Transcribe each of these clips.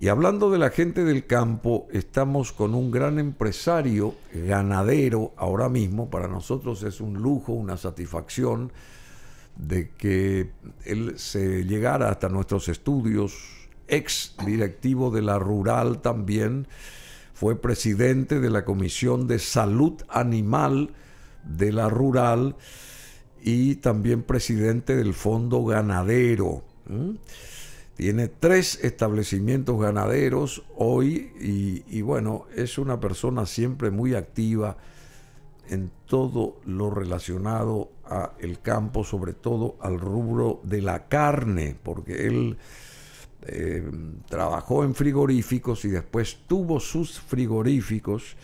Y hablando de la gente del campo, estamos con un gran empresario ganadero ahora mismo. Para nosotros es un lujo, una satisfacción de que él se llegara hasta nuestros estudios, ex directivo de la rural también, fue presidente de la Comisión de Salud Animal de la rural y también presidente del Fondo Ganadero. Tiene tres establecimientos ganaderos hoy y, bueno, es una persona siempre muy activa en todo lo relacionado al campo, sobre todo al rubro de la carne, porque él eh, trabajó en frigoríficos y después tuvo sus frigoríficos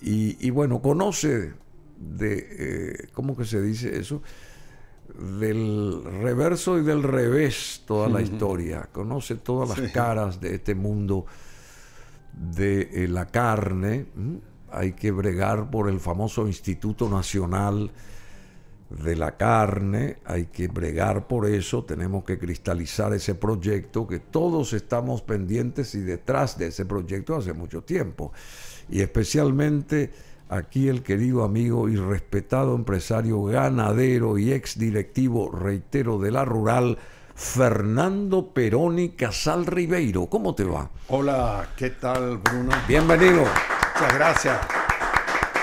y, bueno, conoce de, eh, ¿cómo que se dice eso? del reverso y del revés toda la historia, conoce todas las caras de este mundo de eh, la carne, hay que bregar por el famoso Instituto Nacional de la Carne, hay que bregar por eso, tenemos que cristalizar ese proyecto, que todos estamos pendientes y detrás de ese proyecto hace mucho tiempo, y especialmente Aquí el querido amigo y respetado empresario ganadero y ex directivo, reitero, de la rural, Fernando Peroni Casal Ribeiro. ¿Cómo te va? Hola, ¿qué tal, Bruno? Bienvenido. Muchas gracias.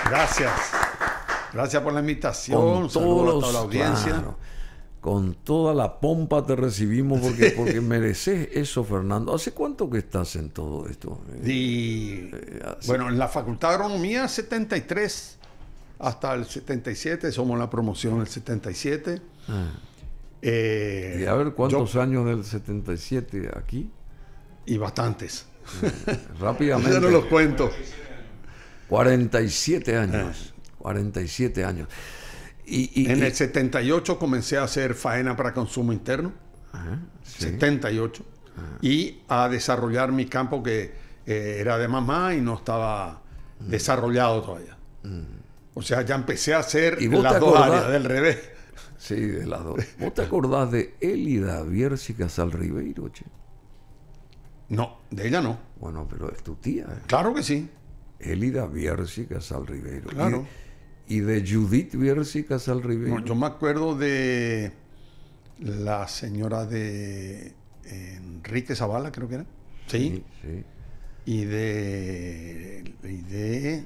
Gracias. Gracias por la invitación. a toda la audiencia con toda la pompa te recibimos porque, porque mereces eso, Fernando. ¿Hace cuánto que estás en todo esto? Eh, eh, bueno, en la Facultad de Agronomía 73 hasta el 77, somos la promoción del 77. Ah. Eh, y a ver cuántos años del 77 aquí. Y bastantes. rápidamente. ya no los cuento. 47 años. 47 años en el 78 comencé a hacer faena para consumo interno. 78. Y a desarrollar mi campo que eh, era de mamá y no estaba mm. desarrollado todavía. Mm. O sea, ya empecé a hacer ¿Y las dos áreas del revés. Sí, de las dos. ¿Vos te acordás de Elida y Casal Ribeiro, che? No, de ella no. Bueno, pero es tu tía. Claro que sí. Elida Bierci Casal Ribeiro. Claro y de Judith Vierci Casal Ribeiro. yo me acuerdo de la señora de Enrique Zavala, creo que era. Sí. Y de. de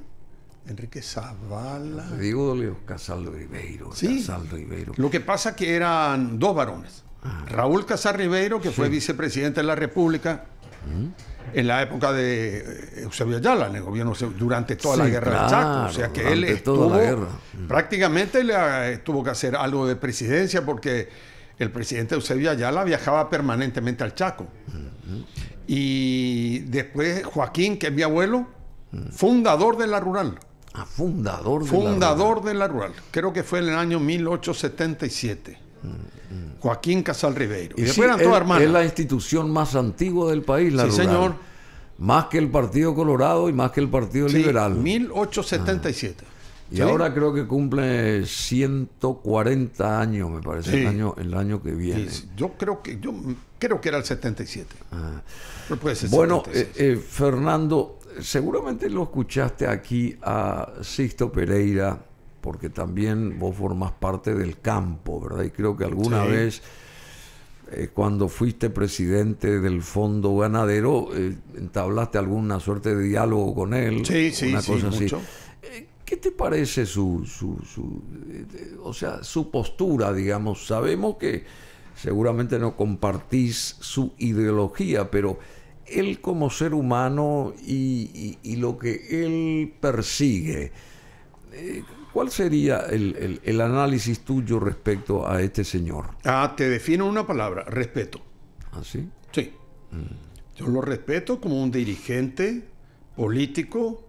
Enrique Zavala. Diego digo Casal Ribeiro. Casal Ribeiro. Lo que pasa que eran dos varones. Ah. Raúl Casal Ribeiro, que fue vicepresidente de la República, Mm. en la época de eh, Eusebio Ayala, en el gobierno durante toda la guerra del Chaco. O sea que él estuvo, mm. prácticamente le, tuvo que hacer algo de presidencia porque el presidente Eusebio Ayala viajaba permanentemente al Chaco. Mm-hmm. Y después Joaquín, que es mi abuelo, mm. fundador de la rural. Ah, fundador de la rural. Fundador de la rural. Creo que fue en el año 1877. Joaquín Casal Ribeiro. Es la institución más antigua del país, la sí, señor. Más que el Partido Colorado y más que el Partido Liberal. 1877. Y ah. ahora creo que cumple 140 años, me parece, el, año, que viene. yo creo que yo creo que era el 77. Ah. bueno, eh, eh, Fernando, seguramente lo escuchaste aquí a Sixto Pereira porque también vos formás parte del campo, ¿verdad? Y creo que alguna vez, eh, cuando fuiste presidente del Fondo Ganadero, eh, entablaste alguna suerte de diálogo con él. Sí, sí, sí, Mucho. Eh, ¿Qué te parece su, su, o sea, su postura, digamos? Sabemos que seguramente no compartís su ideología, pero él como ser humano y, y, lo que él persigue. ¿Cuál sería el, análisis tuyo respecto a este señor? Ah, te defino una palabra, respeto. ¿Ah, sí? Sí. Mm. Yo lo respeto como un dirigente político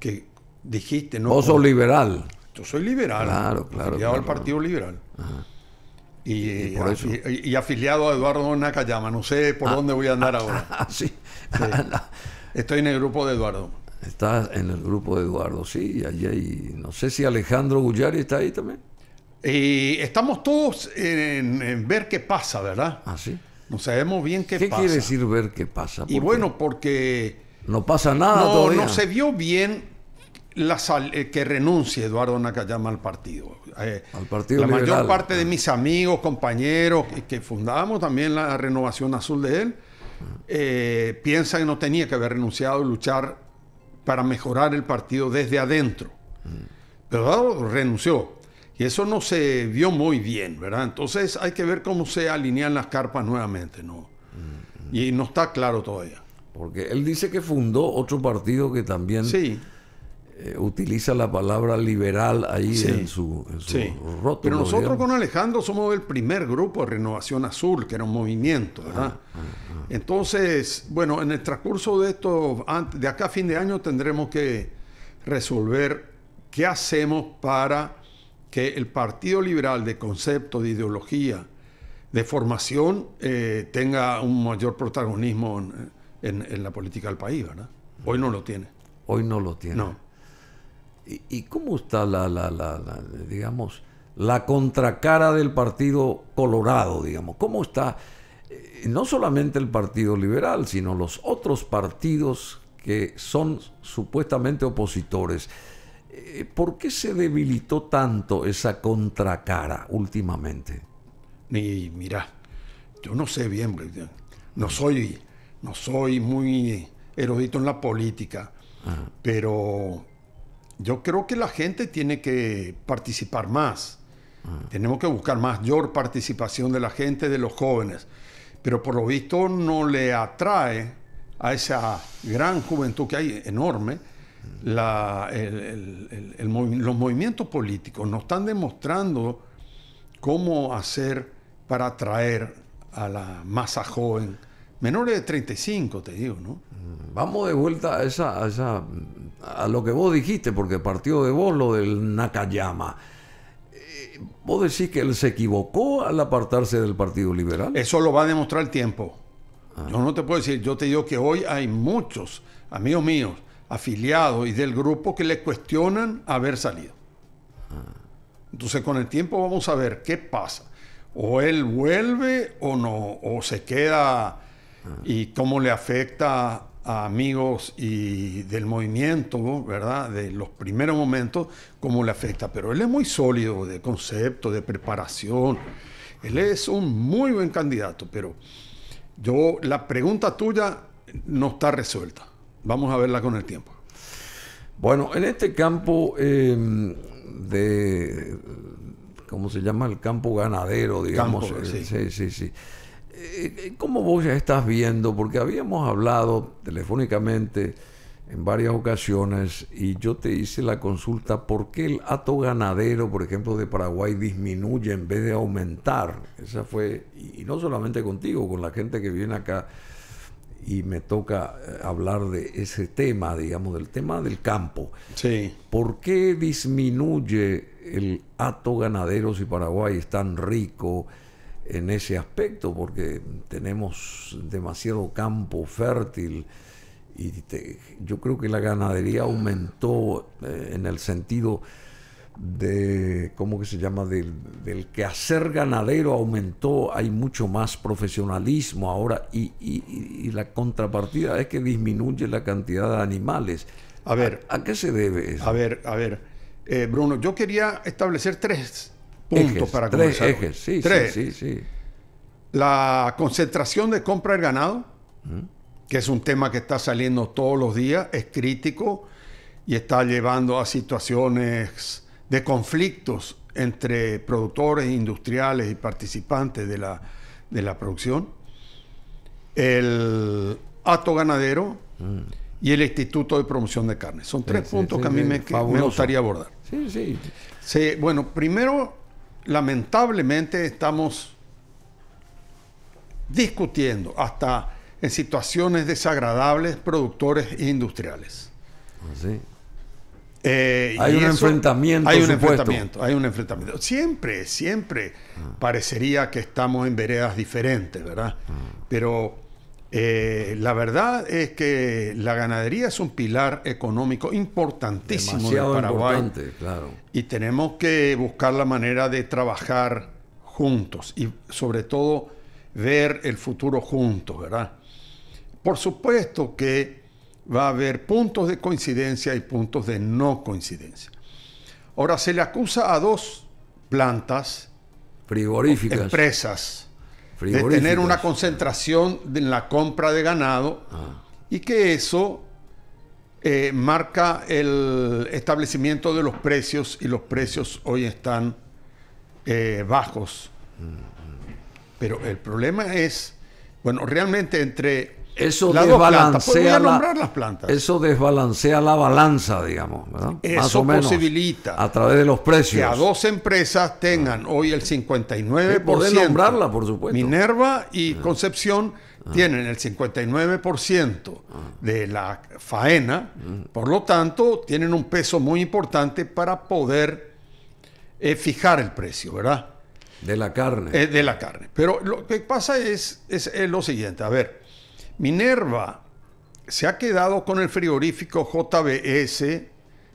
que dijiste, ¿no? Vos soy liberal. Yo soy liberal. Claro, claro. Afiliado al Partido Liberal. Eh, y, afiliado a Eduardo Nakayama. No sé por ah. dónde voy a andar ah, ahora. sí. Estoy en el grupo de Eduardo. Está en el grupo de Eduardo, sí, allí y no sé si Alejandro Gullari está ahí también. y estamos todos en, ver qué pasa, ¿verdad? Ah, sí. No sabemos bien qué, pasa. ¿Qué quiere decir ver qué pasa? Y bueno, porque... No pasa nada no, No se vio bien la eh, que renuncie Eduardo Nakayama al partido. Eh, al partido la mayor parte de ah. mis amigos, compañeros, que, fundamos también la renovación azul de él, ah. eh, piensan que no tenía que haber renunciado y luchar para mejorar el partido desde adentro. Pero renunció. Y eso no se vio muy bien, ¿verdad? Entonces hay que ver cómo se alinean las carpas nuevamente, ¿no? Mm, mm. Y no está claro todavía. Porque él dice que fundó otro partido que también... Sí eh, utiliza la palabra liberal ahí en su, en Pero nosotros con Alejandro somos el primer grupo de Renovación Azul, que era un movimiento, Entonces, bueno, en el transcurso de esto, de acá a fin de año tendremos que resolver qué hacemos para que el Partido Liberal de concepto, de ideología, de formación, eh, tenga un mayor protagonismo en, la política del país, Hoy no lo tiene. Hoy no lo tiene. No. ¿Y, cómo está la, digamos, la contracara del Partido Colorado, digamos? ¿Cómo está eh, no solamente el Partido Liberal, sino los otros partidos que son supuestamente opositores? Eh, ¿Por qué se debilitó tanto esa contracara últimamente? ni mira, yo no sé bien, pues, no soy, no soy muy erudito en la política, ah. pero yo creo que la gente tiene que participar más. Ah. Tenemos que buscar mayor participación de la gente, de los jóvenes. Pero por lo visto no le atrae a esa gran juventud que hay, enorme, los movimientos políticos. Nos están demostrando cómo hacer para atraer a la masa joven, menores de 35, te digo, ¿no? Mm, vamos de vuelta a esa a lo que vos dijiste, porque partió de vos lo del Nakayama. Eh, ¿Vos decís que él se equivocó al apartarse del Partido Liberal? Eso lo va a demostrar el tiempo. Ah. Yo no te puedo decir, yo te digo que hoy hay muchos amigos míos, afiliados y del grupo que le cuestionan haber salido. Ah. Entonces con el tiempo vamos a ver qué pasa. O él vuelve o no, o se queda ah. y cómo le afecta amigos y del movimiento, ¿verdad? De los primeros momentos, cómo le afecta. Pero él es muy sólido de concepto, de preparación. Él es un muy buen candidato, pero yo la pregunta tuya no está resuelta. Vamos a verla con el tiempo. Bueno, en este campo em, de, ¿cómo se llama? El campo ganadero, digamos. Eh, sí, sí, sí. Eh, eh, ¿Cómo vos ya estás viendo? Porque habíamos hablado telefónicamente en varias ocasiones y yo te hice la consulta por qué el hato ganadero, por ejemplo, de Paraguay disminuye en vez de aumentar. Esa fue, y, no solamente contigo, con la gente que viene acá y me toca eh, hablar de ese tema, digamos, del tema del campo. Sí. ¿Por qué disminuye el hato ganadero si Paraguay es tan rico? en ese aspecto porque tenemos demasiado campo fértil y yo creo que la ganadería aumentó eh, en el sentido de, ¿cómo que se llama?, del, del hacer ganadero aumentó, hay mucho más profesionalismo ahora y, y, la contrapartida es que disminuye la cantidad de animales. A ver, ¿a, qué se debe eso? A ver, a ver, eh, Bruno, yo quería establecer tres puntos para tres Ejes, tres La concentración de compra del ganado, que es un tema que está saliendo todos los días, es crítico y está llevando a situaciones de conflictos entre productores industriales y participantes de la, de la producción. El acto ganadero. Mm. y el Instituto de Promoción de Carne. Son tres puntos que a mí me, me, gustaría abordar. Sí, sí. bueno, primero lamentablemente estamos discutiendo hasta en situaciones desagradables productores industriales. Ah, eh, hay un enfrentamiento. Hay un enfrentamiento, hay un enfrentamiento. Siempre, siempre ah. parecería que estamos en veredas diferentes, ¿verdad? Ah. Pero eh, la verdad es que la ganadería es un pilar económico importantísimo Demasiado Paraguay. Y tenemos que buscar la manera de trabajar juntos y sobre todo ver el futuro juntos, ¿verdad? Por supuesto que va a haber puntos de coincidencia y puntos de no coincidencia. Ahora se le acusa a dos plantas frigoríficas, empresas de tener una concentración en la compra de ganado ah. y que eso eh, marca el establecimiento de los precios y los precios hoy están eh, bajos. Mm, mm. Pero el problema es, bueno, realmente entre eso desbalancea, la, eso desbalancea la balanza, digamos. Eso posibilita a través de los precios. Que a dos empresas tengan ah. hoy el 59%. de nombrarla, por supuesto. Minerva y ah. Concepción ah. tienen el 59% de la faena, mm. por lo tanto, tienen un peso muy importante para poder eh, fijar el precio, ¿verdad? De la carne. Eh, de la carne. Pero lo que pasa es lo siguiente, a ver. Minerva se ha quedado con el frigorífico JBS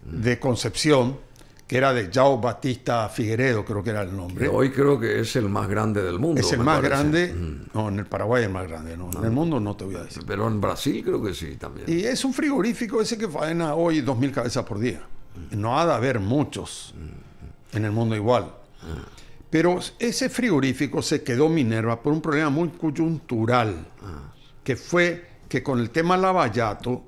de Concepción, que era de Jao Batista Figueredo, creo que era el nombre. hoy creo que es el más grande del mundo. Es el mm. más grande, no, en el Paraguay ah. es el más grande, no, en el mundo no te voy a decir. Pero en Brasil creo que sí también. Y es un frigorífico ese que faena hoy 2.000 cabezas por día. No ha de haber muchos en el mundo igual. Ah. Pero ese frigorífico se quedó Minerva por un problema muy coyuntural. Ah que fue que con el tema Lavallato,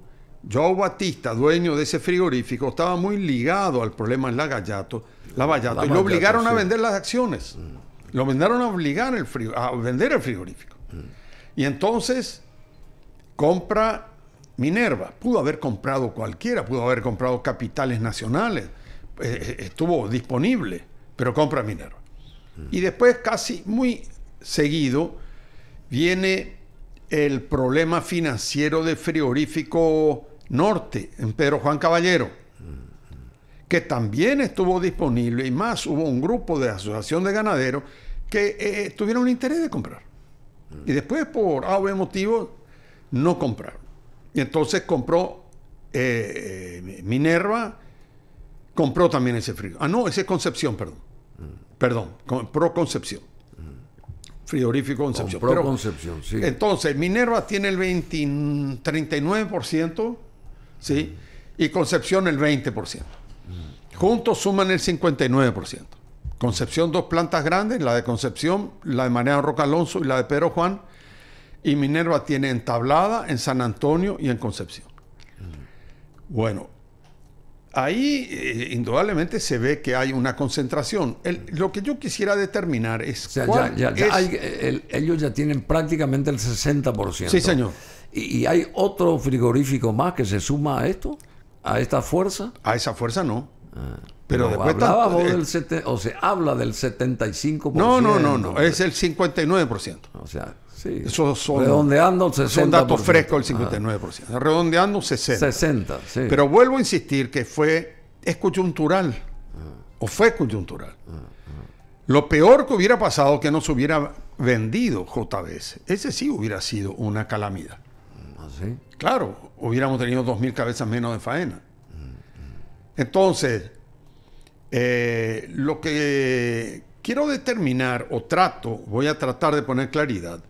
Joao Batista, dueño de ese frigorífico, estaba muy ligado al problema en Lavallato, Lavallato y lo obligaron a vender las acciones. Mm. Lo mandaron a obligar el a vender el frigorífico. Mm. Y entonces compra Minerva. Pudo haber comprado cualquiera, pudo haber comprado capitales nacionales, eh, eh, estuvo disponible, pero compra Minerva. Mm. Y después, casi muy seguido, viene el problema financiero de Frigorífico Norte, en Pedro Juan Caballero, que también estuvo disponible y más hubo un grupo de asociación de ganaderos que tuvieron eh, eh, tuvieron interés de comprar. Y después, por A motivo, no compraron. Y entonces compró eh, Minerva, compró también ese frío. Ah, no, ese es Concepción, perdón. Perdón, compró Concepción. Priorífico Concepción. Concepción, sí. Entonces, Minerva tiene el 39%, ¿sí? Y Concepción el 20%. Juntos suman el 59%. Concepción, dos plantas grandes, la de Concepción, la de Mariano Roca Alonso y la de Pedro Juan. Y Minerva tiene entablada en San Antonio y en Concepción. Bueno, Ahí eh, indudablemente se ve que hay una concentración. lo que yo quisiera determinar es... O ya, Hay, ellos ya tienen prácticamente el 60%. Sí, señor. ¿Y, hay otro frigorífico más que se suma a esto? ¿A esta fuerza? A esa fuerza no. Ah, pero, pero eh, del o se habla del 75%. No, no, no, no, es el 59%. O sea, eso son, Son datos frescos el 59%. Redondeando 60%. Pero vuelvo a insistir que fue, es coyuntural. O fue coyuntural. Lo peor que hubiera pasado es que no se hubiera vendido JBS. Ese sí hubiera sido una calamidad. ¿Ah, claro, hubiéramos tenido 2.000 cabezas menos de faena. Entonces, eh, lo que quiero determinar o trato, voy a tratar de poner claridad,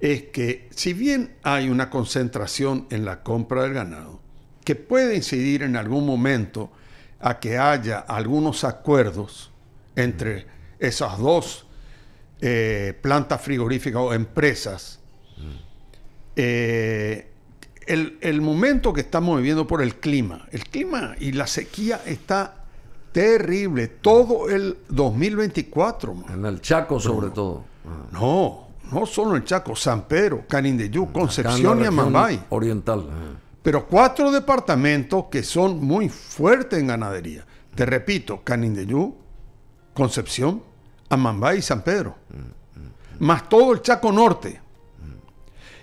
es que si bien hay una concentración en la compra del ganado, que puede incidir en algún momento a que haya algunos acuerdos entre esas dos eh, plantas frigoríficas o empresas, eh, el, momento que estamos viviendo por el clima, el clima y la sequía está terrible todo el 2024. En el Chaco sobre todo. No, no solo el Chaco, San Pedro, Canindeyú, Concepción y Amambay. Oriental. Pero cuatro departamentos que son muy fuertes en ganadería. Te repito, Canindeyú, Concepción, Amambay y San Pedro. Más todo el Chaco Norte.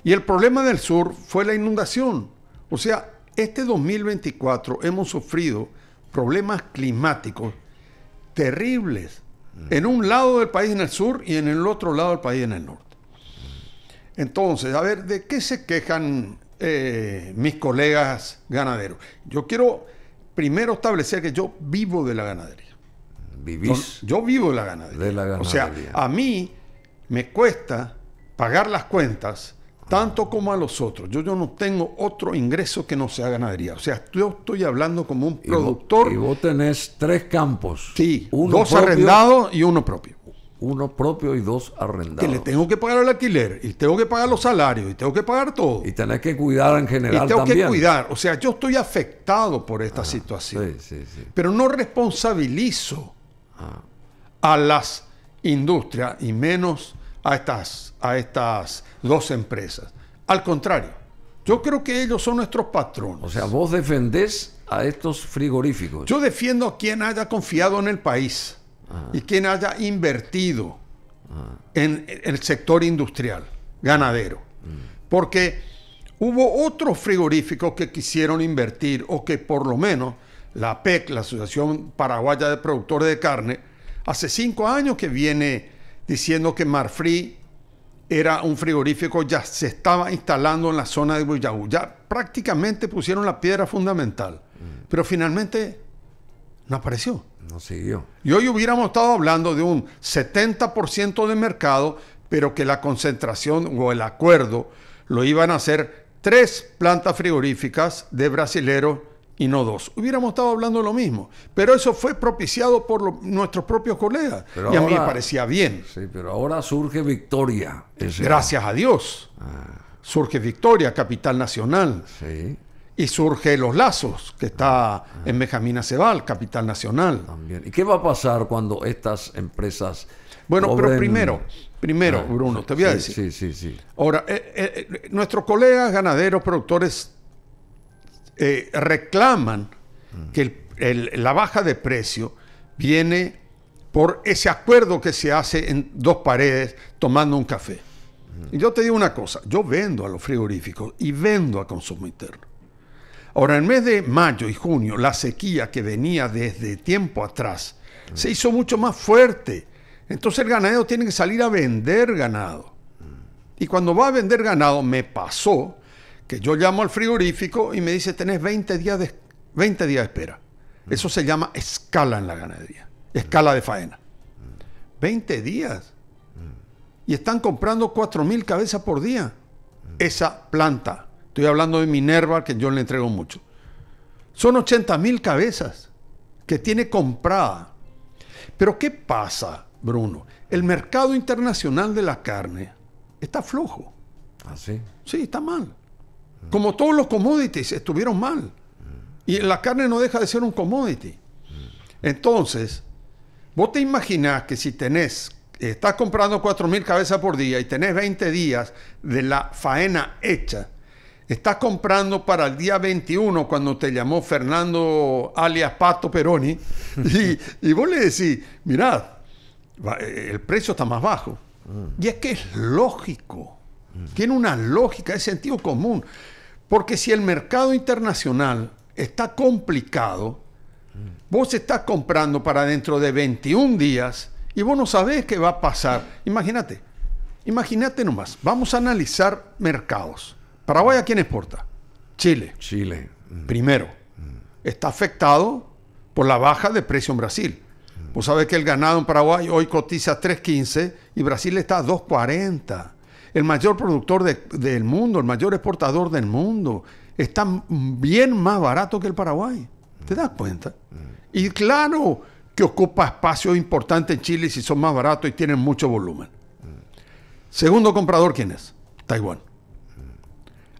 Y el problema del sur fue la inundación. O sea, este 2024 hemos sufrido problemas climáticos terribles en un lado del país en el sur y en el otro lado del país en el norte. Entonces, a ver, ¿de qué se quejan eh, mis colegas ganaderos? Yo quiero primero establecer que yo vivo de la ganadería. ¿Vivís? Yo, vivo de la ganadería. De la ganadería. O sea, a mí me cuesta pagar las cuentas tanto ah. como a los otros. Yo, no tengo otro ingreso que no sea ganadería. O sea, yo estoy hablando como un productor. Y vos, tenés tres campos. Sí, dos arrendados y uno propio uno propio y dos arrendados. Que le tengo que pagar el alquiler, y tengo que pagar los salarios, y tengo que pagar todo. Y tenés que cuidar en general. Y tengo que cuidar. O sea, yo estoy afectado por esta ah, situación. Pero no responsabilizo ah. a las industrias y menos a estas, a estas dos empresas. Al contrario, yo creo que ellos son nuestros patronos. O sea, vos defendés a estos frigoríficos. Yo defiendo a quien haya confiado en el país y quien haya invertido en, el sector industrial, ganadero. Porque hubo otros frigoríficos que quisieron invertir o que por lo menos la APEC, la Asociación Paraguaya de Productores de Carne, hace cinco años que viene diciendo que Marfri era un frigorífico, ya se estaba instalando en la zona de Guayabú. Ya prácticamente pusieron la piedra fundamental, pero finalmente no apareció. No siguió. Y hoy hubiéramos estado hablando de un 70% de mercado, pero que la concentración o el acuerdo lo iban a hacer tres plantas frigoríficas de brasilero y no dos. Hubiéramos estado hablando lo mismo, pero eso fue propiciado por nuestros propios colegas y a mí me parecía bien. Sí, pero ahora surge Victoria. Gracias a Dios. Ah. Surge Victoria, capital nacional. Sí y surge Los Lazos, que está ah. en Benjamín Aceval, capital nacional. También. ¿Y qué va a pasar cuando estas empresas... Bueno, pero primero, primero, ah, Bruno, te voy a decir. Sí, sí, sí. Ahora, eh, eh, eh, nuestros colegas ganaderos, productores, reclaman mm. que la baja de precio viene por ese acuerdo que se hace en dos paredes tomando un café. Mm. Y yo te digo una cosa, yo vendo a los frigoríficos y vendo a consumo interno. Ahora, en el mes de mayo y junio, la sequía que venía desde tiempo atrás se hizo mucho más fuerte. Entonces el ganadero tiene que salir a vender ganado. Y cuando va a vender ganado, me pasó que yo llamo al frigorífico y me dice, tenés 20 días de, 20 días espera. Eso se llama escala en la ganadería, escala de faena. 20 días. Y están comprando 4.000 cabezas por día. Esa planta Estoy hablando de Minerva, que yo le entrego mucho. Son 80 mil cabezas que tiene comprada. Pero ¿qué pasa, Bruno? El mercado internacional de la carne está flojo. ¿Ah, sí? Sí, está mal. Como todos los commodities estuvieron mal. Y la carne no deja de ser un commodity. Entonces, vos te imaginás que si tenés, estás comprando 4.000 cabezas por día y tenés 20 días de la faena hecha, Estás comprando para el día 21 cuando te llamó Fernando alias Pato Peroni y, y vos le decís, mirad, eh, el precio está más bajo. Y es que es lógico, tiene una lógica, es sentido común. Porque si el mercado internacional está complicado, vos estás comprando para dentro de 21 días y vos no sabés qué va a pasar. Imagínate, imagínate nomás, vamos a analizar mercados. Paraguay a quién exporta? Chile. Chile. Primero. Está afectado por la baja de precio en Brasil. Vos sabés que el ganado en Paraguay hoy cotiza 3.15 y Brasil está a 2.40. El mayor productor del mundo, el mayor exportador del mundo, está bien más barato que el Paraguay. ¿Te das cuenta? Y claro que ocupa espacio importante en Chile si son más baratos y tienen mucho volumen. Segundo comprador, ¿quién es? Taiwán.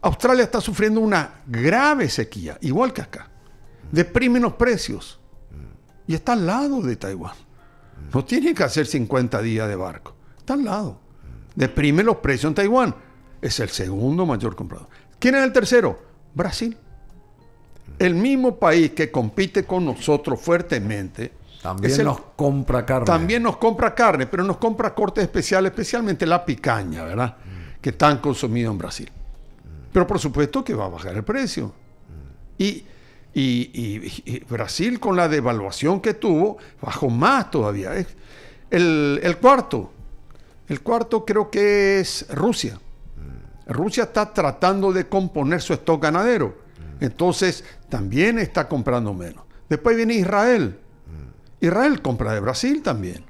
Australia está sufriendo una grave sequía, igual que acá. Deprime los precios. Y está al lado de Taiwán. No tiene que hacer 50 días de barco. Está al lado. Deprime los precios en Taiwán. Es el segundo mayor comprador. ¿Quién es el tercero? Brasil. El mismo país que compite con nosotros fuertemente. También nos compra carne. También nos compra carne, pero nos compra cortes especiales, especialmente la picaña, ¿verdad? Mm. Que están consumidos en Brasil. Pero por supuesto que va a bajar el precio. Y, y, Brasil con la devaluación que tuvo, bajó más todavía. El, el cuarto, el cuarto creo que es Rusia. Rusia está tratando de componer su stock ganadero. Entonces también está comprando menos. Después viene Israel. Israel compra de Brasil también.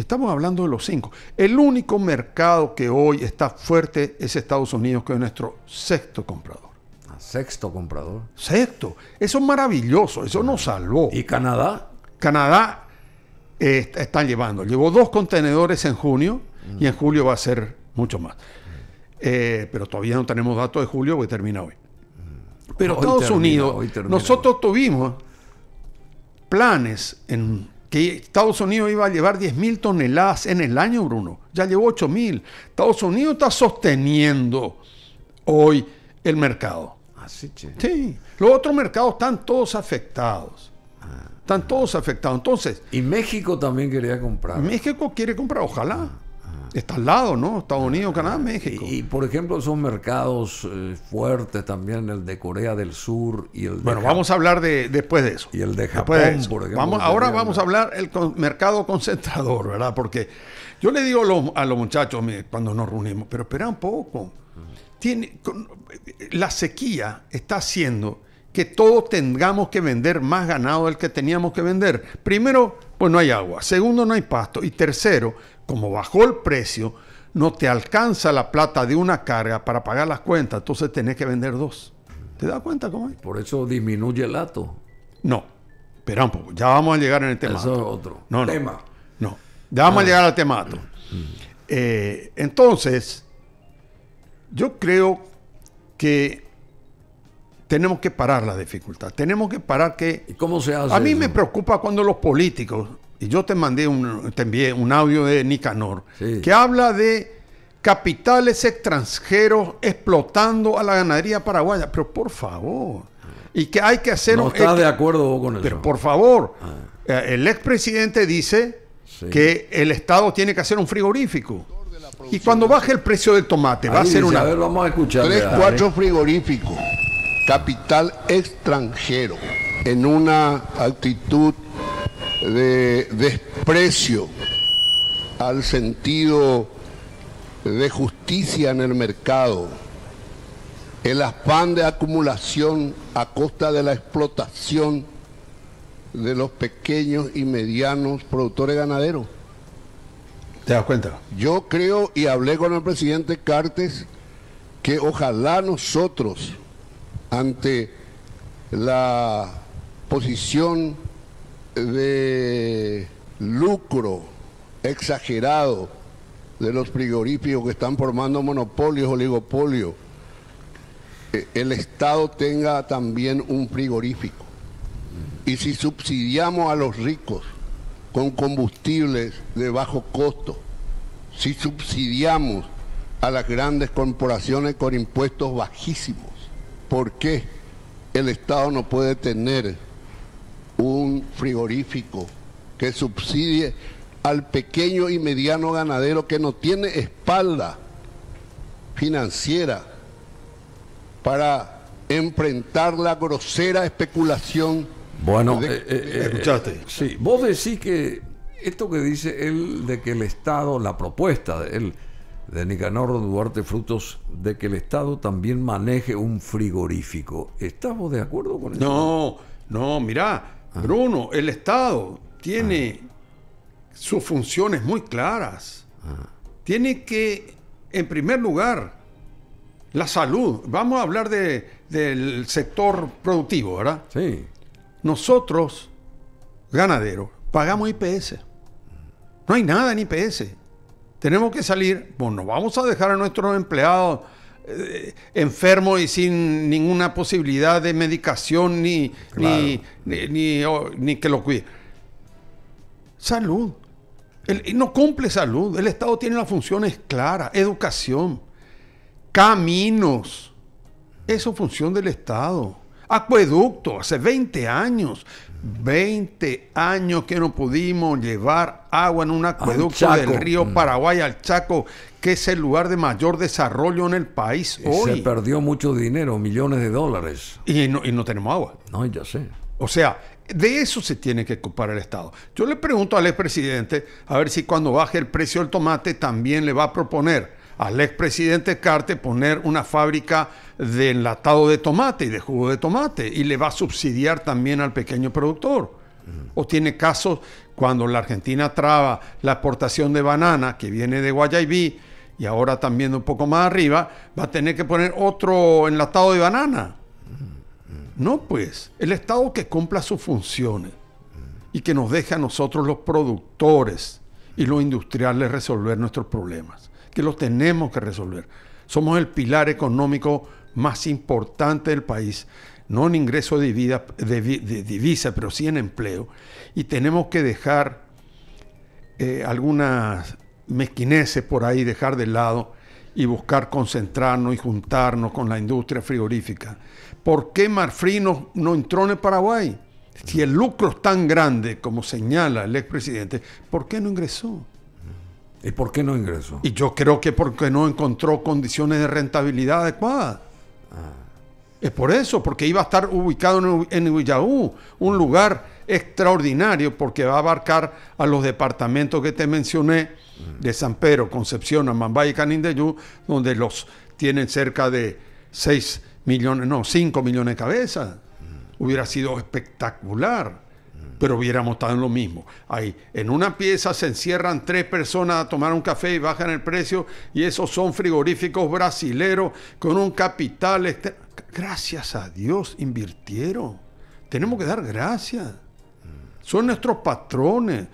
Estamos hablando de los cinco. El único mercado que hoy está fuerte es Estados Unidos, que es nuestro sexto comprador. Ah, sexto comprador. Sexto. Eso es maravilloso, eso nos salvó. ¿Y Canadá? Canadá eh, está están llevando. Llevó dos contenedores en junio y en julio va a ser mucho más. Eh, pero todavía no tenemos datos de julio porque termina hoy. Pero Estados Unidos, nosotros tuvimos planes en que Estados Unidos iba a llevar 10.000 toneladas en el año, Bruno. Ya llevó 8.000. Estados Unidos está sosteniendo hoy el mercado. Así, ah, che. Sí. Los otros mercados están todos afectados. Ah. están todos afectados. Entonces. Y México también quería comprar. México quiere comprar, ojalá. Ah. Está al lado, ¿no? Estados Unidos, Canadá, México. Y, por ejemplo, son mercados eh, fuertes también, el de Corea del Sur y el de Bueno, vamos a hablar de, después de eso. Y el de Japón, por ejemplo. Vamos, ahora vamos a hablar el mercado concentrador, ¿verdad? Porque yo le digo a los muchachos cuando nos reunimos, pero espera un poco. Tiene, la sequía está haciendo que todos tengamos que vender más ganado del que teníamos que vender. Primero, pues no hay agua. Segundo, no hay pasto. Y tercero, como bajó el precio, no te alcanza la plata de una carga para pagar las cuentas, entonces tenés que vender dos. ¿Te das cuenta cómo es? Por eso disminuye el ato. No, espera un poco, ya vamos a llegar en el tema. Eso es otro no, no, No, ya vamos a ah. llegar al tema. Ato. Eh, entonces, yo creo que tenemos que parar la dificultad, tenemos que parar que... cómo se hace? A mí me preocupa cuando los políticos y yo te mandé un, envié un audio de Nicanor que habla de capitales extranjeros explotando a la ganadería paraguaya. Pero por favor, y que hay que hacer... No un, estás de acuerdo con eso. Pero por favor, ah. eh, el expresidente dice que el Estado tiene que hacer un frigorífico. Y cuando baje el precio del tomate, va a ser una... A ver, vamos a escuchar. Tres, cuatro frigoríficos, capital extranjero, en una actitud de desprecio al sentido de justicia en el mercado, el afán de acumulación a costa de la explotación de los pequeños y medianos productores ganaderos. ¿Te das cuenta? Yo creo y hablé con el presidente Cartes que ojalá nosotros, ante la posición de lucro exagerado de los frigoríficos que están formando monopolios, oligopolios, el Estado tenga también un frigorífico. Y si subsidiamos a los ricos con combustibles de bajo costo, si subsidiamos a las grandes corporaciones con impuestos bajísimos, ¿por qué el Estado no puede tener un frigorífico que subsidie al pequeño y mediano ganadero que no tiene espalda financiera para enfrentar la grosera especulación. Bueno, eh, eh, eh, escuchaste. sí, vos decís que esto que dice él de que el Estado, la propuesta de él, de Nicanor Duarte Frutos, de que el Estado también maneje un frigorífico. ¿Estás vos de acuerdo con eso? No, no, mirá, Bruno, el Estado tiene sus funciones muy claras. Tiene que, en primer lugar, la salud. Vamos a hablar de, del sector productivo, ¿verdad? Sí. Nosotros, ganaderos, pagamos IPS. No hay nada en IPS. Tenemos que salir, bueno pues no vamos a dejar a nuestros empleados eh, enfermo y sin ninguna posibilidad de medicación ni, ni, que lo cuide. Salud. no cumple salud. El Estado tiene las funciones claras. Educación. Caminos. Eso función del Estado. Acueducto. Hace 20 años. 20 años que no pudimos llevar agua en un acueducto del río mm. Paraguay al Chaco, que es el lugar de mayor desarrollo en el país hoy. Se perdió mucho dinero, millones de dólares. Y no, y no tenemos agua. No, ya sé. O sea, de eso se tiene que ocupar el Estado. Yo le pregunto al expresidente a ver si cuando baje el precio del tomate también le va a proponer al expresidente Carte poner una fábrica de enlatado de tomate y de jugo de tomate y le va a subsidiar también al pequeño productor. O tiene casos cuando la Argentina traba la exportación de banana que viene de Guayabí y ahora también un poco más arriba, va a tener que poner otro enlatado de banana. No, pues, el Estado que cumpla sus funciones y que nos deje a nosotros los productores y los industriales resolver nuestros problemas, que los tenemos que resolver. Somos el pilar económico más importante del país, no en ingreso de, vida, divisa, pero sí en empleo, y tenemos que dejar eh, algunas mezquineces por ahí dejar de lado y buscar concentrarnos y juntarnos con la industria frigorífica. ¿Por qué Marfrí no, entró en el Paraguay? Si el lucro es tan grande como señala el expresidente, ¿por qué no ingresó? ¿Y por qué no ingresó? Y yo creo que porque no encontró condiciones de rentabilidad adecuadas. Ah. Es por eso, porque iba a estar ubicado en, Uyahú, un lugar extraordinario porque va a abarcar a los departamentos que te mencioné, de San Pedro, Concepción, Amambay y Canindeyú, donde los tienen cerca de 6 millones, no, 5 millones de cabezas. Mm. Hubiera sido espectacular, pero hubiéramos estado en lo mismo. Ahí, en una pieza se encierran tres personas a tomar un café y bajan el precio, y esos son frigoríficos brasileros con un capital. Este-. Gracias a Dios invirtieron. Tenemos que dar gracias. Mm. Son nuestros patrones.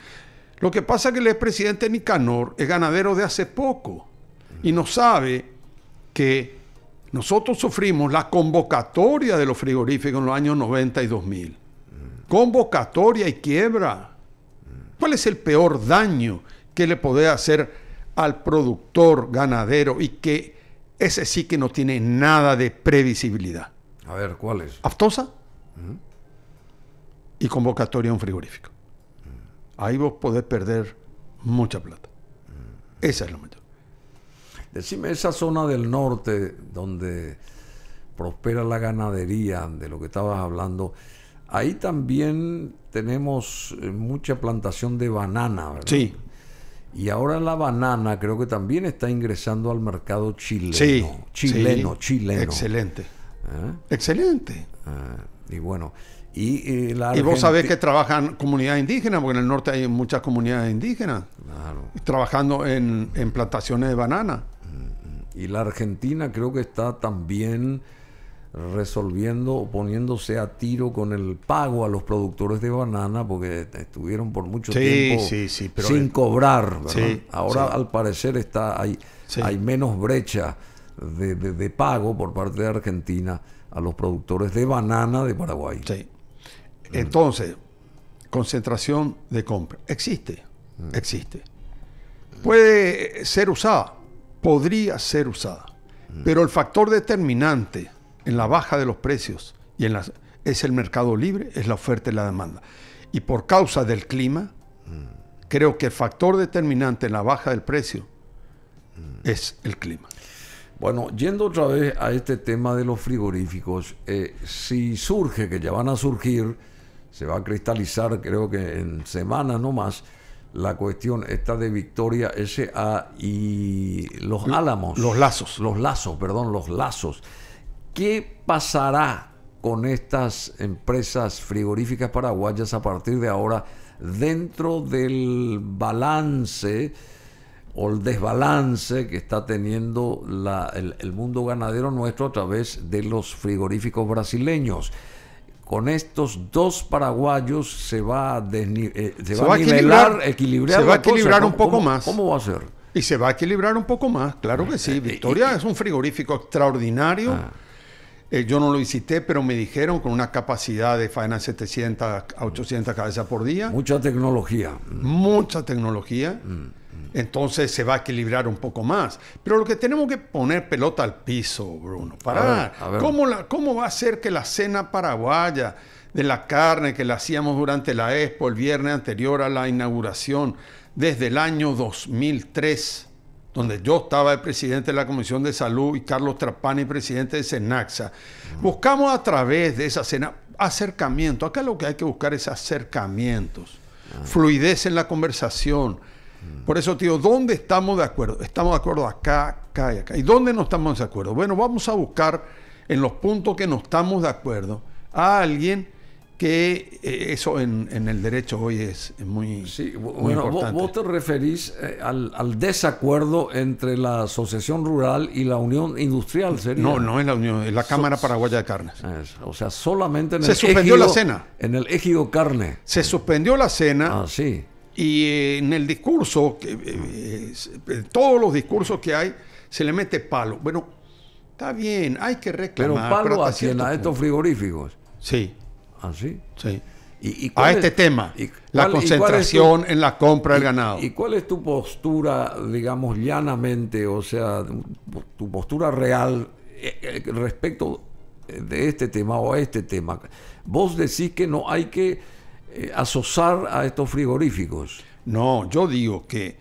Lo que pasa es que el expresidente Nicanor es ganadero de hace poco y no sabe que nosotros sufrimos la convocatoria de los frigoríficos en los años 90 y 2000. Convocatoria y quiebra. ¿Cuál es el peor daño que le puede hacer al productor ganadero y que ese sí que no tiene nada de previsibilidad? A ver, ¿cuál es? Aftosa y convocatoria a un frigorífico ahí vos podés perder mucha plata. Esa es lo mejor. Decime, esa zona del norte donde prospera la ganadería, de lo que estabas hablando, ahí también tenemos eh, mucha plantación de banana, ¿verdad? Sí. Y ahora la banana creo que también está ingresando al mercado chileno. Sí, chileno, chileno. Excelente. ¿Eh? Excelente. Ah, y bueno, eh, y, vos sabés que trabajan comunidades indígenas, porque en el norte hay muchas comunidades indígenas. Trabajando en, plantaciones de banana. Mm, mm. Y la Argentina creo que está también resolviendo poniéndose a tiro con el pago a los productores de banana porque estuvieron por mucho tiempo sin cobrar. Ahora al parecer está hay, hay menos brecha de, pago por parte de Argentina a los productores de banana de Paraguay. Sí. Entonces, concentración de compra. Existe, existe. Puede ser usada, podría ser usada, pero el factor determinante en la baja de los precios y en es el mercado libre, es la oferta y la demanda. Y por causa del clima, creo que el factor determinante en la baja del precio es el clima. Bueno, yendo otra vez a este tema de los frigoríficos, eh, si surge, que ya van a surgir, se va a cristalizar, creo que en semanas no más, la cuestión esta de Victoria S.A. y los Álamos. Los lazos. Los lazos, perdón, los lazos. ¿Qué pasará con estas empresas frigoríficas paraguayas a partir de ahora dentro del balance o el desbalance que está teniendo el mundo ganadero nuestro a través de los frigoríficos brasileños? con estos dos paraguayos se va a, equilibrar, se va a equilibrar un poco más. ¿Cómo va a ser? Y se va a equilibrar un poco más, claro que sí. Eh, eh, Victoria eh, es un frigorífico extraordinario. Ah. yo no lo visité, pero me dijeron con una capacidad de faena 700 a 800 cabezas por día. Mucha tecnología. Mm. Mucha tecnología. Mm entonces se va a equilibrar un poco más. Pero lo que tenemos que poner pelota al piso, Bruno, para ¿Cómo, ¿Cómo va a ser que la cena paraguaya de la carne que la hacíamos durante la expo el viernes anterior a la inauguración, desde el año 2003, donde yo estaba el presidente de la Comisión de Salud y Carlos Trapani, presidente de Senaxa, buscamos a través de esa cena acercamiento. Acá lo que hay que buscar es acercamientos, fluidez en la conversación por eso, tío, ¿dónde estamos de acuerdo? Estamos de acuerdo acá, acá y acá. ¿Y dónde no estamos de acuerdo? Bueno, vamos a buscar en los puntos que no estamos de acuerdo a alguien que eh, eso en, el derecho hoy es muy, sí, bueno, importante. Vos, te referís eh, al, desacuerdo entre la Asociación Rural y la Unión Industrial, ¿sería? No, no es la Unión, es la Cámara Paraguaya de Carnes. Ah, o sea, solamente en Se suspendió la cena. En el ejido carne. Se suspendió la cena. Ah, sí. Y eh, en el discurso, eh, eh, todos los discursos que hay, se le mete palo. Bueno, está bien, hay que reclamar. Pero palo a estos frigoríficos. Sí. ¿Ah, sí? a este tema, la concentración en la compra del ganado. ¿Y cuál es tu postura, digamos, llanamente, o sea, tu postura real respecto de este tema o a este tema? Vos decís que no hay que eh, Asociar a estos frigoríficos. No, yo digo que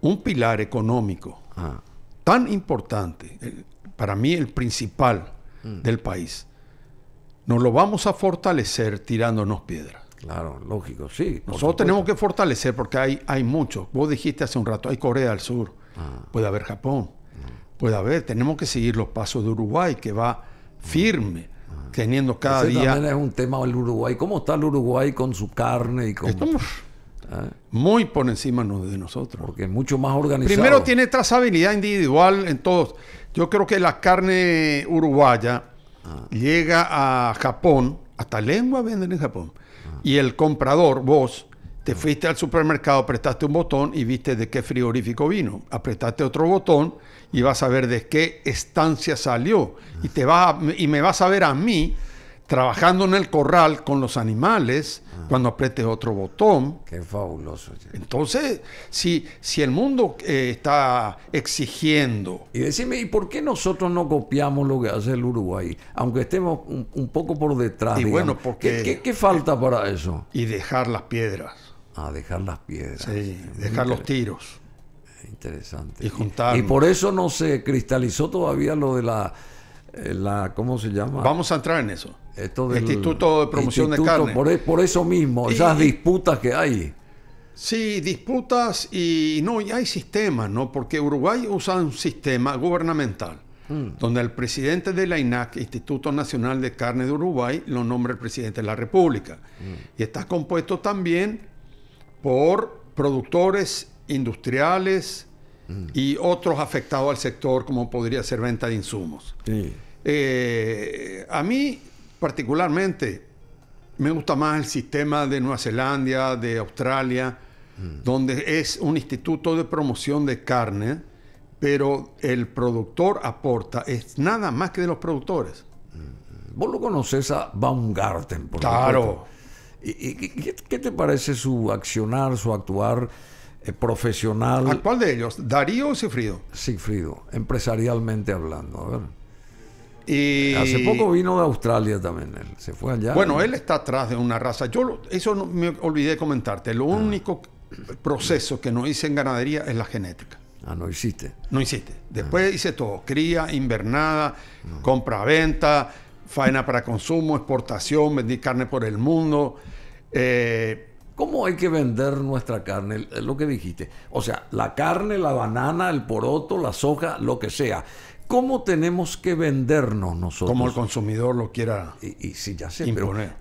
un pilar económico ah. tan importante, eh, para mí el principal mm. del país, nos lo vamos a fortalecer tirándonos piedras. Claro, lógico, sí. Nosotros tenemos que fortalecer porque hay, hay muchos. Vos dijiste hace un rato, hay Corea del Sur, ah. puede haber Japón, mm. puede haber, tenemos que seguir los pasos de Uruguay que va mm. firme teniendo cada día. También es un tema del Uruguay. ¿Cómo está el Uruguay con su carne y con.? Estamos ¿Eh? muy por encima de nosotros. Porque es mucho más organizado. Primero, tiene trazabilidad individual en todos. Yo creo que la carne uruguaya ah. llega a Japón, hasta lengua venden en Japón. Y el comprador, vos, te fuiste al supermercado, apretaste un botón y viste de qué frigorífico vino. Apretaste otro botón y vas a ver de qué estancia salió. Y, te vas y me vas a ver a mí trabajando en el corral con los animales cuando apretes otro botón. Qué fabuloso. Entonces, si, si el mundo eh, está exigiendo. Y decime, ¿y por qué nosotros no copiamos lo que hace el Uruguay? Aunque estemos un, poco por detrás. Y bueno, ¿Qué, falta para eso? Y dejar las piedras a dejar las piedras. Sí, dejar los tiros. Interesante. Y Y por eso no se cristalizó todavía lo de la, eh, la ¿cómo se llama? Vamos a entrar en eso. Esto Instituto de Promoción de Carne. E, por, eso mismo, esas disputas que hay. Sí, disputas y no, y hay sistemas, ¿no? Porque Uruguay usa un sistema gubernamental hmm. donde el presidente de la INAC, Instituto Nacional de Carne de Uruguay, lo nombra el presidente de la República. Hmm. Y está compuesto también por productores industriales mm. y otros afectados al sector, como podría ser venta de insumos. Eh, a mí, particularmente, me gusta más el sistema de Nueva Zelanda, de Australia, mm. donde es un instituto de promoción de carne, pero el productor aporta, es nada más que de los productores. Mm, Vos lo conoces a Baumgarten, por Claro qué, te parece su accionar, su actuar eh, profesional? ¿A cuál de ellos? ¿Darío o Sigfrido? Sigfrido, empresarialmente hablando. Hace poco vino de Australia también, él se fue allá. Bueno, él está atrás de una raza. Yo eso no, me olvidé comentarte. Lo ah. único proceso que no hice en ganadería es la genética. Ah, no hiciste. No hiciste. Ah. Después hice todo: cría, invernada, ah. compra-venta, faena para consumo, exportación, vendí carne por el mundo. Eh, ¿Cómo hay que vender nuestra carne? Lo que dijiste. O sea, la carne, la banana, el poroto, la soja, lo que sea. ¿Cómo tenemos que vendernos nosotros? Como el consumidor lo quiera y, y sí, ya sé,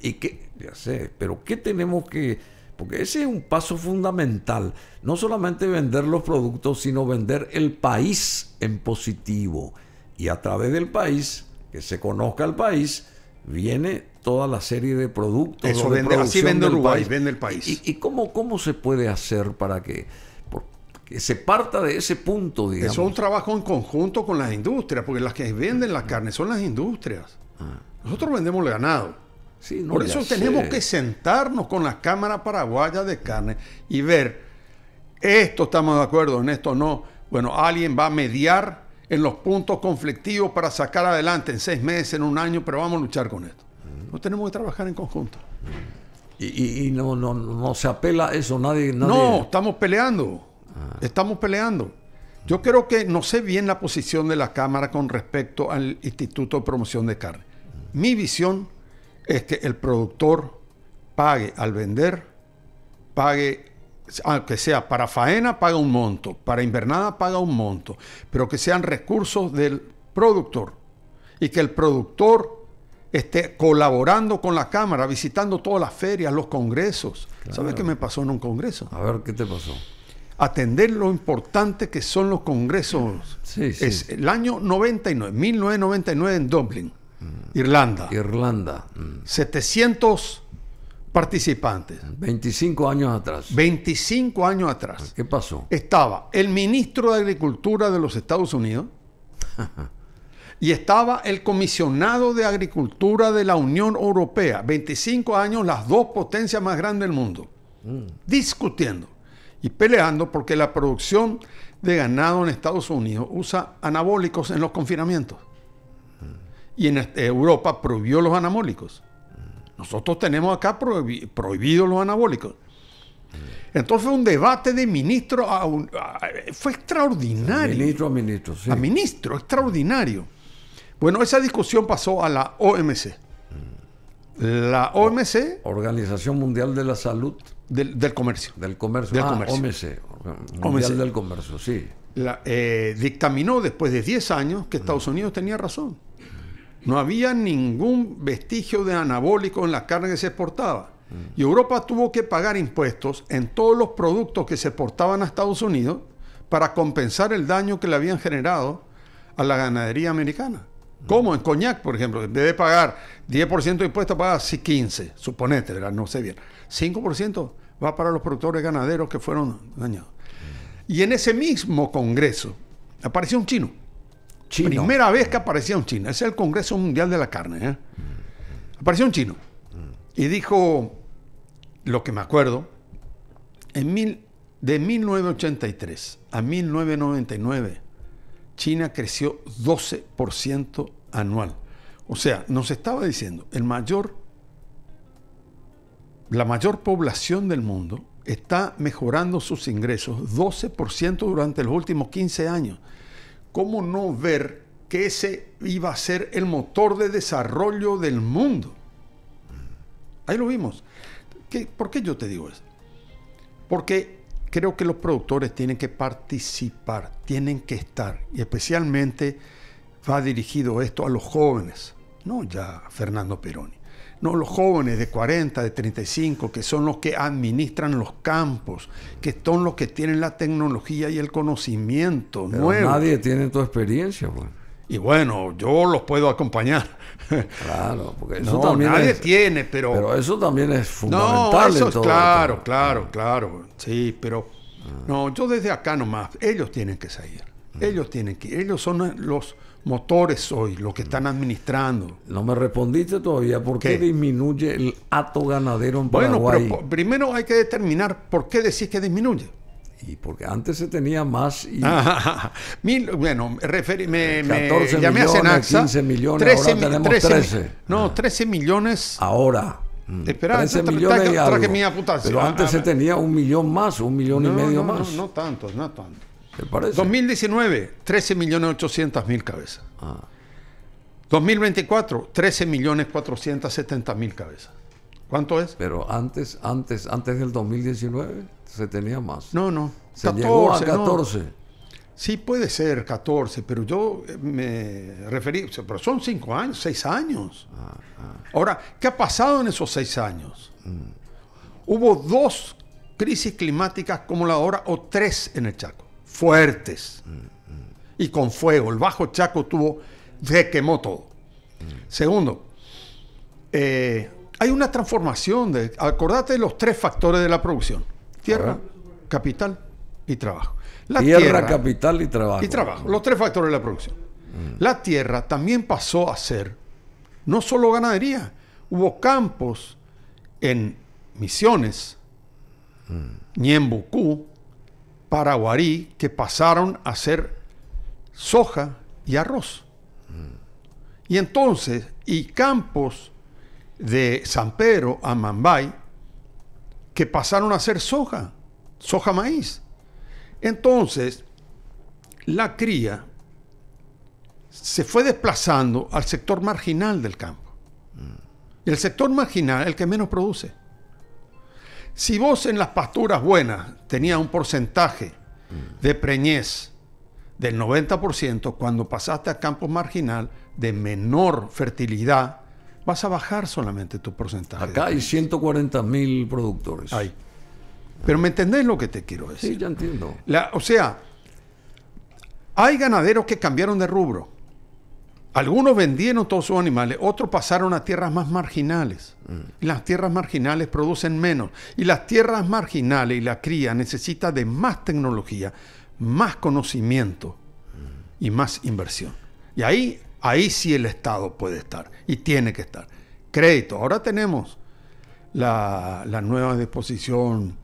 y que, ya sé, pero ¿qué tenemos que...? Porque ese es un paso fundamental. No solamente vender los productos, sino vender el país en positivo. Y a través del país, que se conozca el país, viene toda la serie de productos. Uruguay, vende el país. ¿Y, cómo, se puede hacer para que, se parta de ese punto, digamos? Eso es un trabajo en conjunto con las industrias, porque las que venden la carne son las industrias. Ah. Nosotros vendemos el ganado. Por eso tenemos que sentarnos con la Cámara Paraguaya de Carne y ver, esto estamos de acuerdo, en esto no. Bueno, alguien va a mediar en los puntos conflictivos para sacar adelante en seis meses, en un año, pero vamos a luchar con esto. No tenemos que trabajar en conjunto. Y, no, no, se apela a eso, nadie, No, estamos peleando. Estamos peleando. Yo creo que no sé bien la posición de la Cámara con respecto al Instituto de Promoción de Carne. Mi visión es que el productor pague al vender, pague aunque sea para faena, paga un monto, para invernada, paga un monto, pero que sean recursos del productor y que el productor esté colaborando con la Cámara, visitando todas las ferias, los congresos. ¿Sabes qué me pasó en un congreso? A ver, ¿qué te pasó? Atender lo importante que son los congresos. Es el año 99, 1999 en Dublin, mm. Irlanda. Irlanda. 700 mm participantes. 25 años atrás. 25 años atrás. ¿Qué pasó? Estaba el ministro de Agricultura de los Estados Unidos y estaba el comisionado de Agricultura de la Unión Europea. 25 años, las dos potencias más grandes del mundo. Mm. Discutiendo y peleando porque la producción de ganado en Estados Unidos usa anabólicos en los confinamientos. Mm. Y en Europa prohibió los anabólicos. Nosotros tenemos acá prohibidos los anabólicos. Entonces un debate de ministro a fue extraordinario. ministro a ministro, sí. A ministro, extraordinario. Bueno, esa discusión pasó a la OMC. La OMC. Organización Mundial de la Salud. Del, comercio. Del comercio. Del ah, comercio. OMC. Mundial del comercio, sí. Eh, dictaminó después de 10 años que Estados Unidos tenía razón. No había ningún vestigio de anabólico en la carne que se exportaba. Mm. Y Europa tuvo que pagar impuestos en todos los productos que se exportaban a Estados Unidos para compensar el daño que le habían generado a la ganadería americana. Mm. Como en coñac, por ejemplo, en vez de pagar 10% de impuestos, paga 15, suponete, no sé bien. 5% va para los productores ganaderos que fueron dañados. Mm. Y en ese mismo Congreso apareció un chino Primera vez que aparecía un chino. Ese es el Congreso Mundial de la Carne. ¿eh? Apareció un chino. Y dijo, lo que me acuerdo, en de 1983 a 1999, China creció 12% anual. O sea, nos estaba diciendo, el mayor, la mayor población del mundo está mejorando sus ingresos 12% durante los últimos 15 años. ¿cómo no ver que ese iba a ser el motor de desarrollo del mundo? Ahí lo vimos. ¿Por qué yo te digo eso? Porque creo que los productores tienen que participar, tienen que estar, y especialmente va dirigido esto a los jóvenes, no ya Fernando Peroni. ¿no? los jóvenes de 40, de 35, que son los que administran los campos, que son los que tienen la tecnología y el conocimiento nuevo. Nadie tiene tu experiencia, pues. Y bueno, yo los puedo acompañar. Claro, porque eso también nadie tiene, pero... Pero eso también es fundamental. claro, claro, ah. claro. Sí, pero... Ah. No, yo desde acá nomás, ellos tienen que salir. Ah. Ellos tienen que Ellos son los motores hoy los que mm. están administrando. No me respondiste todavía por qué, disminuye el hato ganadero en Paraguay. Bueno, primero hay que determinar por qué decís que disminuye. Y porque antes se tenía más y... Ah, bueno, me, 14 millones, a 15 ah. millones, ahora tenemos 13. No, 13 millones. Ahora. Espera, 13 millones y algo. Pero antes ah, se tenía un millón más, un millón y medio más. No, no tanto, no tanto. 2019, 13.800.000 cabezas. 2024, ah. 13.470.000 cabezas. ¿Cuánto es? Pero antes, antes, antes del 2019 se tenía más. No, no. Se llegó a 14. Sí, puede ser 14, pero yo eh, me referí, pero son 5 años, 6 años. Ah, ah. Ahora, ¿qué ha pasado en esos 6 años? Mm. Hubo dos crisis climáticas como la ahora o tres en el Chaco fuertes y con fuego. El Bajo Chaco tuvo, se quemó todo. Segundo, eh, hay una transformación. De, acordate de los tres factores de la producción: tierra, capital y trabajo. La tierra, capital y trabajo. Y trabajo, los tres factores de la producción. Mm. La tierra también pasó a ser no solo ganadería, hubo campos en Misiones, mm. en Paraguarí que pasaron a ser soja y arroz. Mm. Y entonces, y campos de San Pedro a Mambay que pasaron a ser soja, soja maíz. Entonces, la cría se fue desplazando al sector marginal del campo. Mm. El sector marginal, el que menos produce. Si vos en las pasturas buenas tenías un porcentaje de preñez del 90%, cuando pasaste a campos marginal de menor fertilidad, vas a bajar solamente tu porcentaje. Acá hay 140 mil productores. Pero ¿me entendés lo que te quiero decir? Sí, ya entiendo. o sea, hay ganaderos que cambiaron de rubro. Algunos vendieron todos sus animales, otros pasaron a tierras más marginales. Mm. Las tierras marginales producen menos. Y las tierras marginales y la cría necesitan de más tecnología, más conocimiento y más inversión. Y ahí, ahí sí el Estado puede estar y tiene que estar. Crédito. Ahora tenemos la, la nueva disposición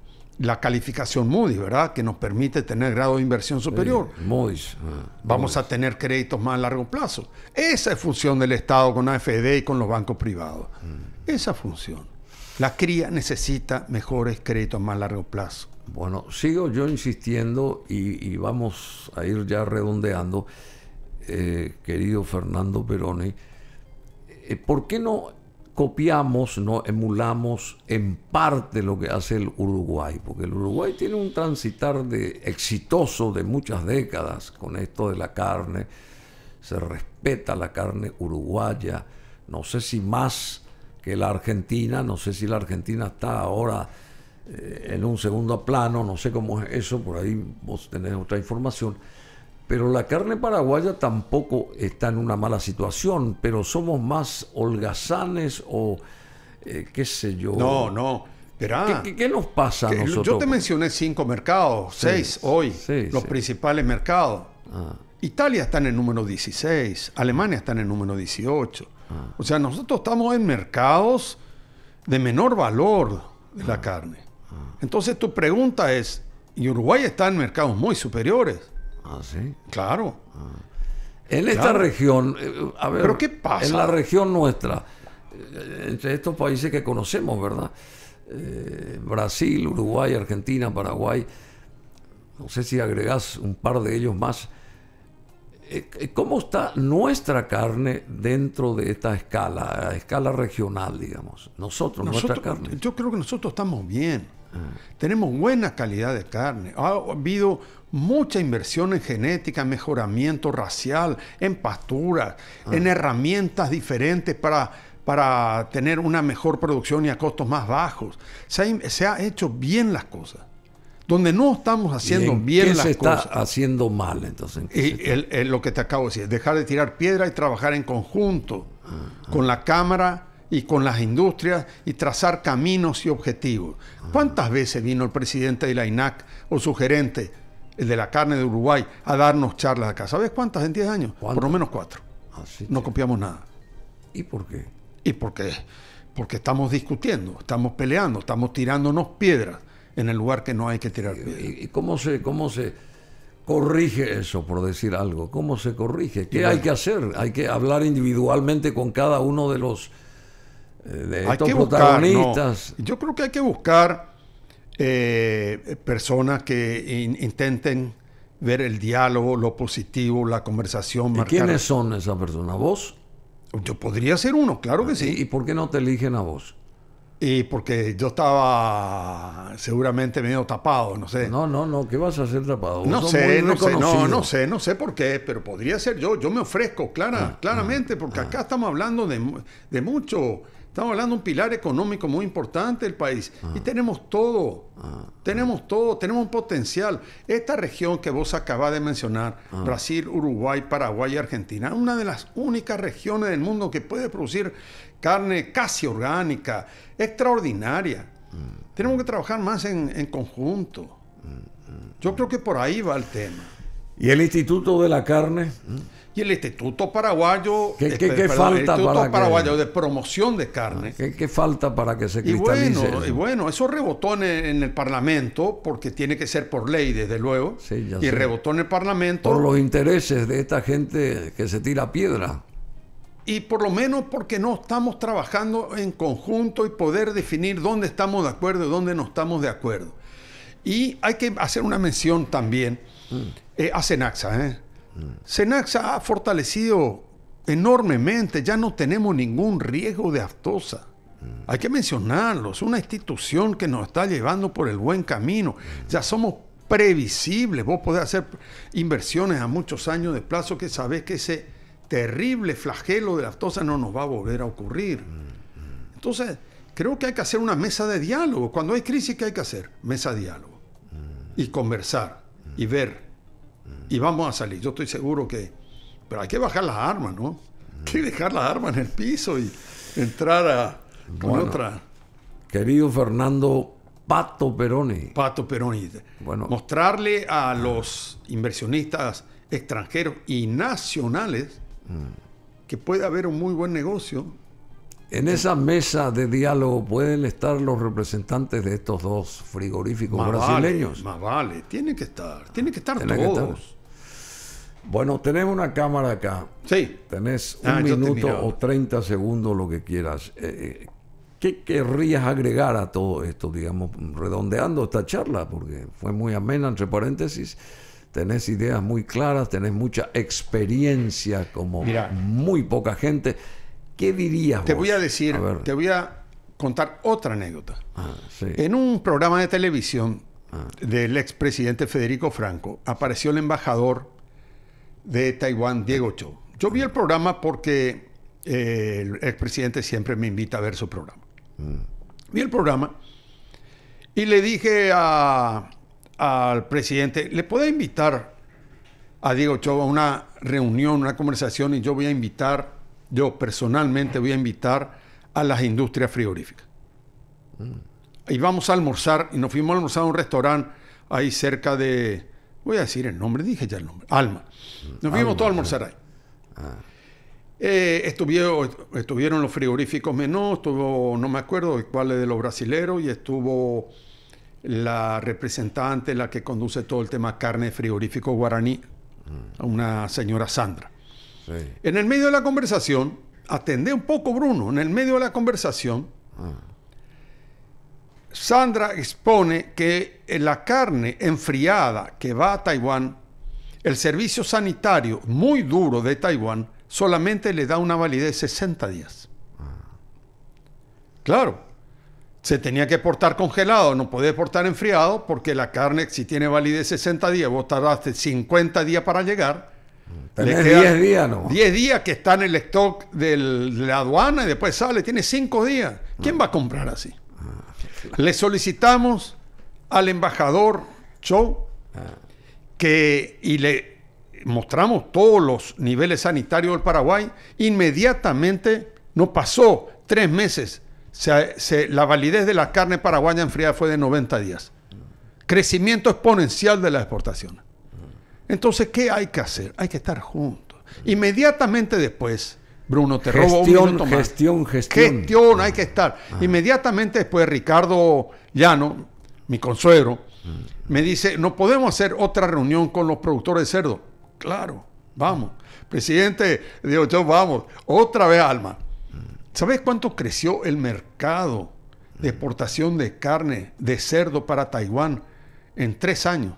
la calificación Moody's, ¿verdad? Que nos permite tener grado de inversión superior. Sí, ah, Vamos a tener créditos más a largo plazo. Esa es función del Estado con AFD y con los bancos privados. Mm. Esa función. La cría necesita mejores créditos más a largo plazo. Bueno, sigo yo insistiendo y, vamos a ir ya redondeando, eh, querido Fernando Peroni, eh, ¿por qué no copiamos, no emulamos en parte lo que hace el Uruguay, porque el Uruguay tiene un transitar de exitoso de muchas décadas con esto de la carne, se respeta la carne uruguaya, no sé si más que la Argentina, no sé si la Argentina está ahora eh, en un segundo plano, no sé cómo es eso, por ahí vos tenés otra información pero la carne paraguaya tampoco está en una mala situación, pero somos más holgazanes o eh, qué sé yo. No, no. ¿Qué, nos pasa Yo te mencioné cinco mercados, seis hoy, los principales mercados. Ah. Italia está en el número 16, Alemania está en el número 18. Ah. O sea, nosotros estamos en mercados de menor valor de la ah. carne. Entonces tu pregunta es, y Uruguay está en mercados muy superiores. Ah, Claro. Ah. En esta región, eh, a ver, qué pasa? En la región nuestra, eh, entre estos países que conocemos, ¿verdad? Eh, Brasil, Uruguay, Argentina, Paraguay, no sé si agregás un par de ellos más. ¿Cómo está nuestra carne dentro de esta escala, a escala regional, digamos? Nosotros, nuestra carne. Yo creo que nosotros estamos bien. Ah. Tenemos buena calidad de carne. Ha habido mucha inversión en genética, mejoramiento racial, en pasturas, ah. en herramientas diferentes para, para tener una mejor producción y a costos más bajos. Se ha, hecho bien las cosas. Donde no estamos haciendo bien las se cosas. Está haciendo mal, entonces. y lo que te acabo de decir, dejar de tirar piedra y trabajar en conjunto ah, con ah. la Cámara y con las industrias y trazar caminos y objetivos. ¿Cuántas veces vino el presidente de la INAC o su gerente de la carne de Uruguay, a darnos charlas acá. ¿Sabes cuántas en 10 años? Por lo menos cuatro. Ah, no copiamos nada. ¿Y por qué? Y porque, porque estamos discutiendo, estamos peleando, estamos tirándonos piedras en el lugar que no hay que tirar piedras. ¿Y, cómo se, cómo se corrige eso, por decir algo? ¿Cómo se corrige? ¿Qué hay que hacer? Hay que hablar individualmente con cada uno de los eh, que protagonistas. Yo creo que hay que buscar eh, personas que intenten ver el diálogo, lo positivo, la conversación. ¿Y quiénes son esas personas? ¿Vos? Yo podría ser uno, claro que sí. ¿Y por qué no te eligen a vos? Y porque yo estaba seguramente medio tapado, no sé. No, no, no, ¿qué vas a hacer tapado? No sé, no sé, no, no sé, no sé por qué, pero podría ser yo. Yo me ofrezco, clara, ah, ah, claramente, porque ah. acá estamos hablando de, de mucho. Estamos hablando de un pilar económico muy importante del país. Y ah. tenemos todo. Ah, ah. Tenemos todo, tenemos un potencial. Esta región que vos acabas de mencionar, Brasil, Uruguay, Paraguay y Argentina, una de las únicas regiones del mundo que puede producir carne casi orgánica, extraordinaria. Mm. Tenemos que trabajar más en, conjunto. Mm, mm, Yo creo que por ahí va el tema. ¿Y el Instituto de la Carne? y el Instituto Paraguayo, ¿Qué, este, Paraguayo de Promoción de Carne. Ah, ¿Qué, falta para que se cristalice? Y bueno, eso? Y rebotó en, el Parlamento, porque tiene que ser por ley, desde luego. y rebotó en el Parlamento. Por los intereses de esta gente que se tira piedra. Y por lo menos porque no estamos trabajando en conjunto y poder definir dónde estamos de acuerdo y dónde no estamos de acuerdo. Y hay que hacer una mención también mm. eh, a Cenaxa, ¿eh? Senax ha fortalecido enormemente, ya no tenemos ningún riesgo de aftosa. Hay que mencionarlo, es una institución que nos está llevando por el buen camino. Ya somos previsibles, vos podés hacer inversiones a muchos años de plazo que sabés que ese terrible flagelo de la aftosa no nos va a volver a ocurrir. Entonces, creo que hay que hacer una mesa de diálogo. Cuando hay crisis, ¿qué hay que hacer? Mesa de diálogo. Y conversar y ver y vamos a salir. Yo estoy seguro que... Pero hay que bajar las armas, ¿no? Mm. Hay que dejar las armas en el piso y entrar a, otra. Querido Fernando Pato Peroni. Pato Peroni. Bueno. Mostrarle a los inversionistas extranjeros y nacionales mm. que puede haber un muy buen negocio. En esa mesa de diálogo pueden estar los representantes de estos dos frigoríficos brasileños. más vale, Tiene que estar, Tiene que estar todos. Que bueno, tenemos una cámara acá. Sí. Tenés ah, un minuto o 30 segundos, lo que quieras. Eh, eh, ¿Qué querrías agregar a todo esto, digamos, redondeando esta charla? Porque fue muy amena, entre paréntesis. Tenés ideas muy claras, tenés mucha experiencia como muy poca gente. ¿Qué dirías? Te voy a decir, te voy a contar otra anécdota. Ah, en un programa de televisión ah. del expresidente Federico Franco apareció el embajador de Taiwán, Diego Cho. Yo vi el programa porque eh, el expresidente siempre me invita a ver su programa. Mm. Vi el programa y le dije al presidente, ¿le puedo invitar a Diego Cho a una reunión, una conversación? Y yo voy a invitar, yo personalmente voy a invitar a las industrias frigoríficas. Íbamos mm. vamos a almorzar y nos fuimos a almorzar a un restaurante ahí cerca de Voy a decir el nombre, dije ya el nombre. Alma. Nos vimos todo almorzar eh. ahí. Ah. Eh, estuvieron, los frigoríficos menos, no me acuerdo cuál es de los brasileros, y estuvo la representante, la que conduce todo el tema carne frigorífico guaraní, mm. una señora Sandra. En el medio de la conversación, atendé un poco Bruno, en el medio de la conversación, ah. Sandra expone que la carne enfriada que va a Taiwán, el servicio sanitario muy duro de Taiwán, solamente le da una validez de 60 días. Claro, se tenía que portar congelado, no puede portar enfriado, porque la carne, si tiene validez 60 días, vos tardaste 50 días para llegar. Tenés 10 días, ¿no? 10 días que está en el stock de la aduana y después sale, tiene 5 días. ¿Quién ah. va a comprar así? Le solicitamos al embajador Cho que, y le mostramos todos los niveles sanitarios del Paraguay, inmediatamente no pasó tres meses. la validez de la carne paraguaya enfriada fue de 90 días. Crecimiento exponencial de la exportación. Entonces, ¿qué hay que hacer? Hay que estar juntos. Inmediatamente después, Bruno, te gestión, robo un Gestión, gestión. Gestión, hay ah. que estar. Ah. Inmediatamente después, Ricardo Llano, mi consuegro, mm. me dice, no podemos hacer otra reunión con los productores de cerdo. Claro, vamos. Presidente, digo yo, vamos, otra vez Alma. Mm. ¿Sabes cuánto creció el mercado de mm. exportación de carne de cerdo para Taiwán en tres años?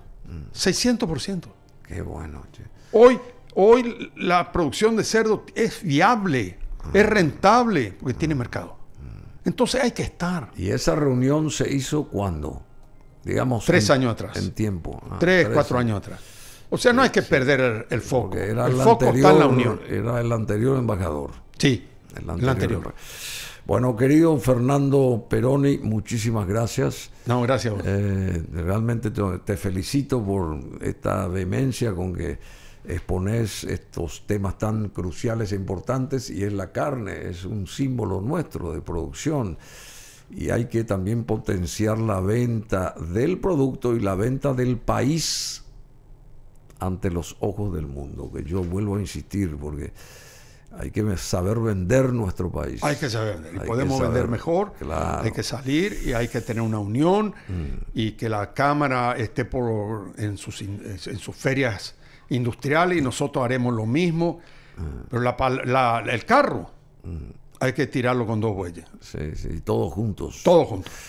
600%. Qué bueno. noche. Hoy Hoy la producción de cerdo es viable, es rentable, porque tiene mercado. Entonces hay que estar. ¿Y esa reunión se hizo cuándo? Digamos. Tres años atrás. En tiempo. Ah, tres, cuatro años atrás. O sea, no hay que perder el, foco. Era el, foco está en la Unión. Era el anterior embajador. Sí, el anterior. Bueno, querido Fernando Peroni, muchísimas gracias. No, gracias. Eh, realmente te, te felicito por esta vehemencia con que exponés estos temas tan cruciales e importantes y es la carne, es un símbolo nuestro de producción. Y hay que también potenciar la venta del producto y la venta del país ante los ojos del mundo, que yo vuelvo a insistir, porque hay que saber vender nuestro país. Hay que saber vender. podemos vender mejor. Hay que salir y hay que tener una unión mm. y que la Cámara esté por, en, sus, en sus ferias industriales y nosotros haremos lo mismo. Pero la, la, el carro mm. hay que tirarlo con dos huellas. Sí, sí, todos juntos. Todos juntos.